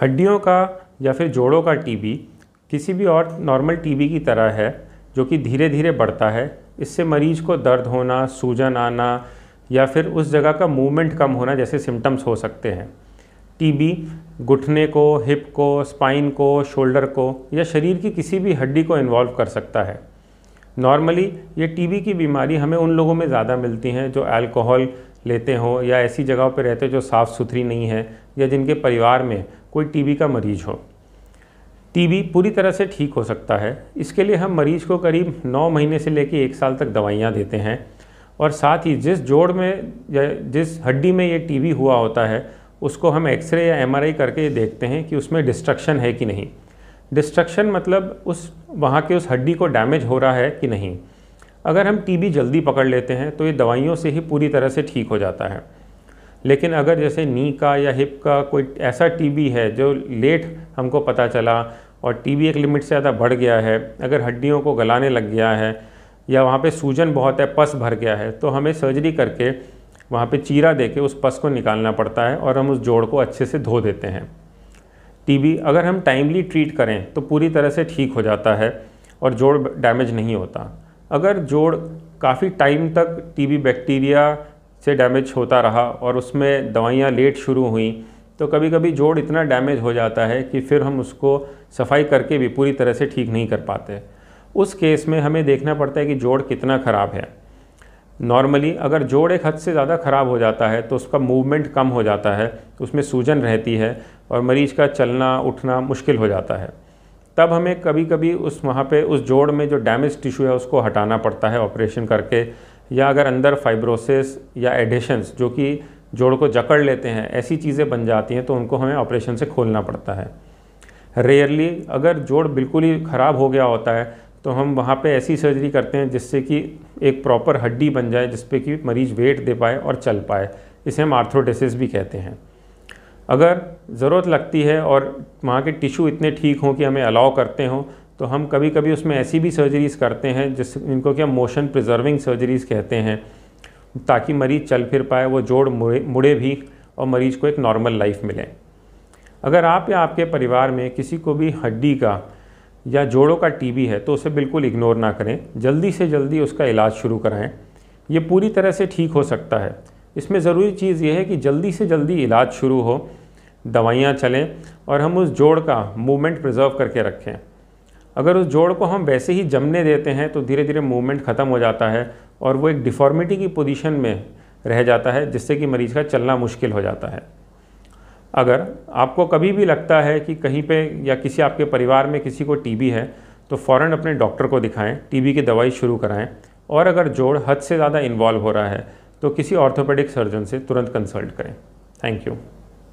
हड्डियों का या फिर जोड़ों का टीबी किसी भी और नॉर्मल टीबी की तरह है जो कि धीरे धीरे बढ़ता है इससे मरीज को दर्द होना सूजन आना या फिर उस जगह का मूवमेंट कम होना जैसे सिम्टम्स हो सकते हैं टीबी घुटने को हिप को स्पाइन को शोल्डर को या शरीर की किसी भी हड्डी को इन्वॉल्व कर सकता है नॉर्मली ये टीबी की बीमारी हमें उन लोगों में ज़्यादा मिलती हैं जो अल्कोहल लेते हों या ऐसी जगहों पर रहते हो जो साफ़ सुथरी नहीं है या जिनके परिवार में कोई टीबी का मरीज़ हो टीबी पूरी तरह से ठीक हो सकता है इसके लिए हम मरीज़ को करीब नौ महीने से लेकर एक साल तक दवाइयाँ देते हैं और साथ ही जिस जोड़ में या जिस हड्डी में ये टीबी हुआ होता है उसको हम एक्सरे या एमआरआई करके देखते हैं कि उसमें डिस्ट्रक्शन है कि नहीं डिस्ट्रक्शन मतलब उस वहाँ के उस हड्डी को डैमेज हो रहा है कि नहीं अगर हम टीबी जल्दी पकड़ लेते हैं तो ये दवाइयों से ही पूरी तरह से ठीक हो जाता है लेकिन अगर जैसे नी का या हिप का कोई ऐसा टीबी है जो लेट हमको पता चला और टीबी एक लिमिट से ज़्यादा बढ़ गया है अगर हड्डियों को गलाने लग गया है या वहाँ पे सूजन बहुत है पस भर गया है तो हमें सर्जरी करके वहाँ पे चीरा देके उस पस को निकालना पड़ता है और हम उस जोड़ को अच्छे से धो देते हैं टीबी अगर हम टाइमली ट्रीट करें तो पूरी तरह से ठीक हो जाता है और जोड़ डैमेज नहीं होता अगर जोड़ काफ़ी टाइम तक टीबी बैक्टीरिया से डैमेज होता रहा और उसमें दवाइयाँ लेट शुरू हुई तो कभी कभी जोड़ इतना डैमेज हो जाता है कि फिर हम उसको सफाई करके भी पूरी तरह से ठीक नहीं कर पाते उस केस में हमें देखना पड़ता है कि जोड़ कितना ख़राब है नॉर्मली अगर जोड़ एक हद से ज़्यादा ख़राब हो जाता है तो उसका मूवमेंट कम हो जाता है उसमें सूजन रहती है और मरीज़ का चलना उठना मुश्किल हो जाता है तब हमें कभी कभी उस वहाँ पे उस जोड़ में जो डैमेज टिश्यू है उसको हटाना पड़ता है ऑपरेशन करके या अगर अंदर फाइब्रोसिस या एडिशंस जो कि जोड़ को जकड़ लेते हैं ऐसी चीज़ें बन जाती हैं तो उनको हमें ऑपरेशन से खोलना पड़ता है रेयरली अगर जोड़ बिल्कुल ही ख़राब हो गया होता है तो हम वहाँ पे ऐसी सर्जरी करते हैं जिससे कि एक प्रॉपर हड्डी बन जाए जिसपे कि मरीज वेट दे पाए और चल पाए इसे हम आर्थ्रोडेसिस भी कहते हैं अगर ज़रूरत लगती है और वहाँ के टिश्यू इतने ठीक हों कि हमें अलाउ करते हों तो हम कभी कभी उसमें ऐसी भी सर्जरीज़ करते हैं जिस इनको क्या मोशन प्रिजर्विंग सर्जरीज़ कहते हैं ताकि मरीज़ चल फिर पाए वो जोड़ मुड़े मुड़े भी और मरीज़ को एक नॉर्मल लाइफ मिले अगर आप या आपके परिवार में किसी को भी हड्डी का या जोड़ों का टीबी है तो उसे बिल्कुल इग्नोर ना करें जल्दी से जल्दी उसका इलाज शुरू कराएं ये पूरी तरह से ठीक हो सकता है इसमें ज़रूरी चीज़ यह है कि जल्दी से जल्दी इलाज शुरू हो दवाइयाँ चलें और हम उस जोड़ का मूवमेंट प्रिजर्व करके रखें अगर उस जोड़ को हम वैसे ही जमने देते हैं तो धीरे धीरे मूवमेंट ख़त्म हो जाता है और वो एक डिफॉर्मिटी की पोजीशन में रह जाता है जिससे कि मरीज़ का चलना मुश्किल हो जाता है अगर आपको कभी भी लगता है कि कहीं पे या किसी आपके परिवार में किसी को टीबी है तो फ़ौर अपने डॉक्टर को दिखाएं टीबी की दवाई शुरू कराएं और अगर जोड़ हद से ज़्यादा इन्वॉल्व हो रहा है तो किसी ऑर्थोपेडिक सर्जन से तुरंत कंसल्ट करें थैंक यू